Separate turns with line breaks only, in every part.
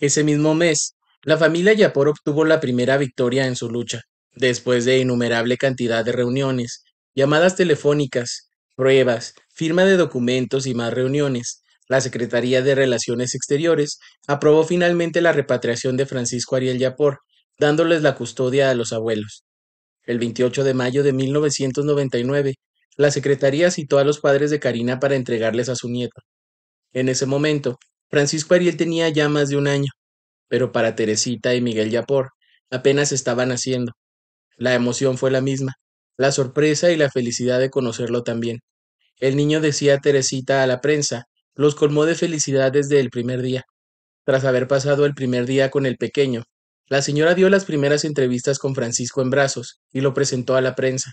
Ese mismo mes, la familia Yapor obtuvo la primera victoria en su lucha, después de innumerable cantidad de reuniones, llamadas telefónicas, pruebas, firma de documentos y más reuniones. La Secretaría de Relaciones Exteriores aprobó finalmente la repatriación de Francisco Ariel Yapor, dándoles la custodia a los abuelos. El 28 de mayo de 1999, la Secretaría citó a los padres de Karina para entregarles a su nieto. En ese momento, Francisco Ariel tenía ya más de un año, pero para Teresita y Miguel Yapor apenas estaban haciendo. La emoción fue la misma, la sorpresa y la felicidad de conocerlo también. El niño decía Teresita a la prensa, los colmó de felicidad desde el primer día. Tras haber pasado el primer día con el pequeño, la señora dio las primeras entrevistas con Francisco en brazos y lo presentó a la prensa.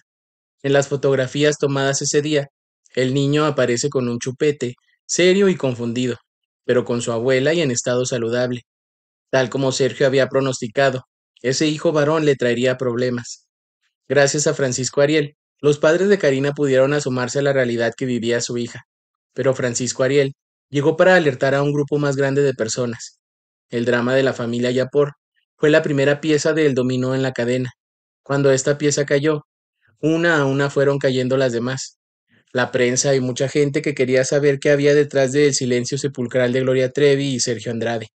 En las fotografías tomadas ese día, el niño aparece con un chupete, serio y confundido pero con su abuela y en estado saludable. Tal como Sergio había pronosticado, ese hijo varón le traería problemas. Gracias a Francisco Ariel, los padres de Karina pudieron asomarse a la realidad que vivía su hija, pero Francisco Ariel llegó para alertar a un grupo más grande de personas. El drama de la familia Yapor fue la primera pieza del dominó en la cadena. Cuando esta pieza cayó, una a una fueron cayendo las demás la prensa y mucha gente que quería saber qué había detrás del silencio sepulcral de Gloria Trevi y Sergio Andrade.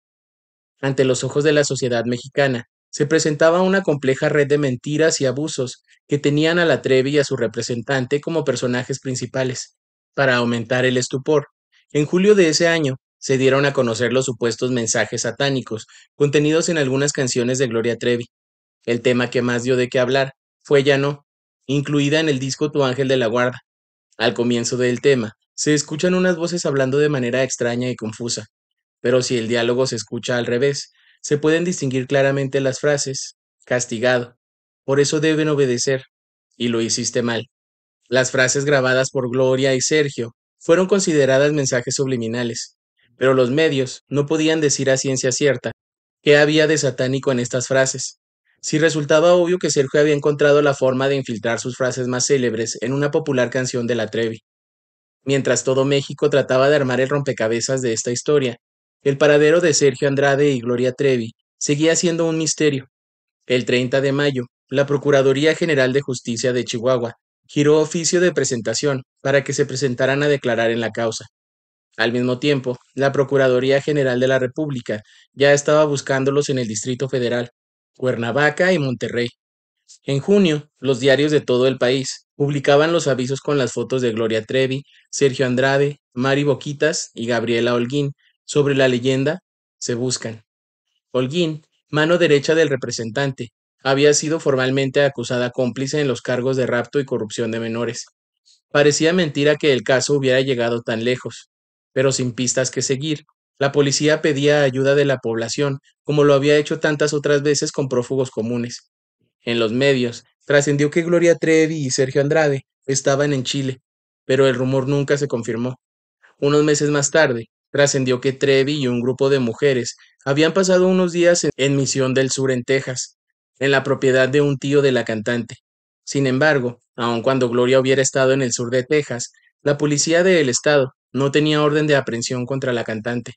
Ante los ojos de la sociedad mexicana, se presentaba una compleja red de mentiras y abusos que tenían a la Trevi y a su representante como personajes principales. Para aumentar el estupor, en julio de ese año se dieron a conocer los supuestos mensajes satánicos contenidos en algunas canciones de Gloria Trevi. El tema que más dio de qué hablar fue Ya no, incluida en el disco Tu Ángel de la Guarda, al comienzo del tema, se escuchan unas voces hablando de manera extraña y confusa, pero si el diálogo se escucha al revés, se pueden distinguir claramente las frases, castigado, por eso deben obedecer, y lo hiciste mal. Las frases grabadas por Gloria y Sergio fueron consideradas mensajes subliminales, pero los medios no podían decir a ciencia cierta qué había de satánico en estas frases, si resultaba obvio que Sergio había encontrado la forma de infiltrar sus frases más célebres en una popular canción de la Trevi. Mientras todo México trataba de armar el rompecabezas de esta historia, el paradero de Sergio Andrade y Gloria Trevi seguía siendo un misterio. El 30 de mayo, la Procuraduría General de Justicia de Chihuahua giró oficio de presentación para que se presentaran a declarar en la causa. Al mismo tiempo, la Procuraduría General de la República ya estaba buscándolos en el Distrito Federal, Cuernavaca y Monterrey. En junio, los diarios de todo el país publicaban los avisos con las fotos de Gloria Trevi, Sergio Andrade, Mari Boquitas y Gabriela Holguín sobre la leyenda Se Buscan. Holguín, mano derecha del representante, había sido formalmente acusada cómplice en los cargos de rapto y corrupción de menores. Parecía mentira que el caso hubiera llegado tan lejos, pero sin pistas que seguir, la policía pedía ayuda de la población, como lo había hecho tantas otras veces con prófugos comunes. En los medios, trascendió que Gloria Trevi y Sergio Andrade estaban en Chile, pero el rumor nunca se confirmó. Unos meses más tarde, trascendió que Trevi y un grupo de mujeres habían pasado unos días en Misión del Sur en Texas, en la propiedad de un tío de la cantante. Sin embargo, aun cuando Gloria hubiera estado en el sur de Texas, la policía del estado no tenía orden de aprehensión contra la cantante.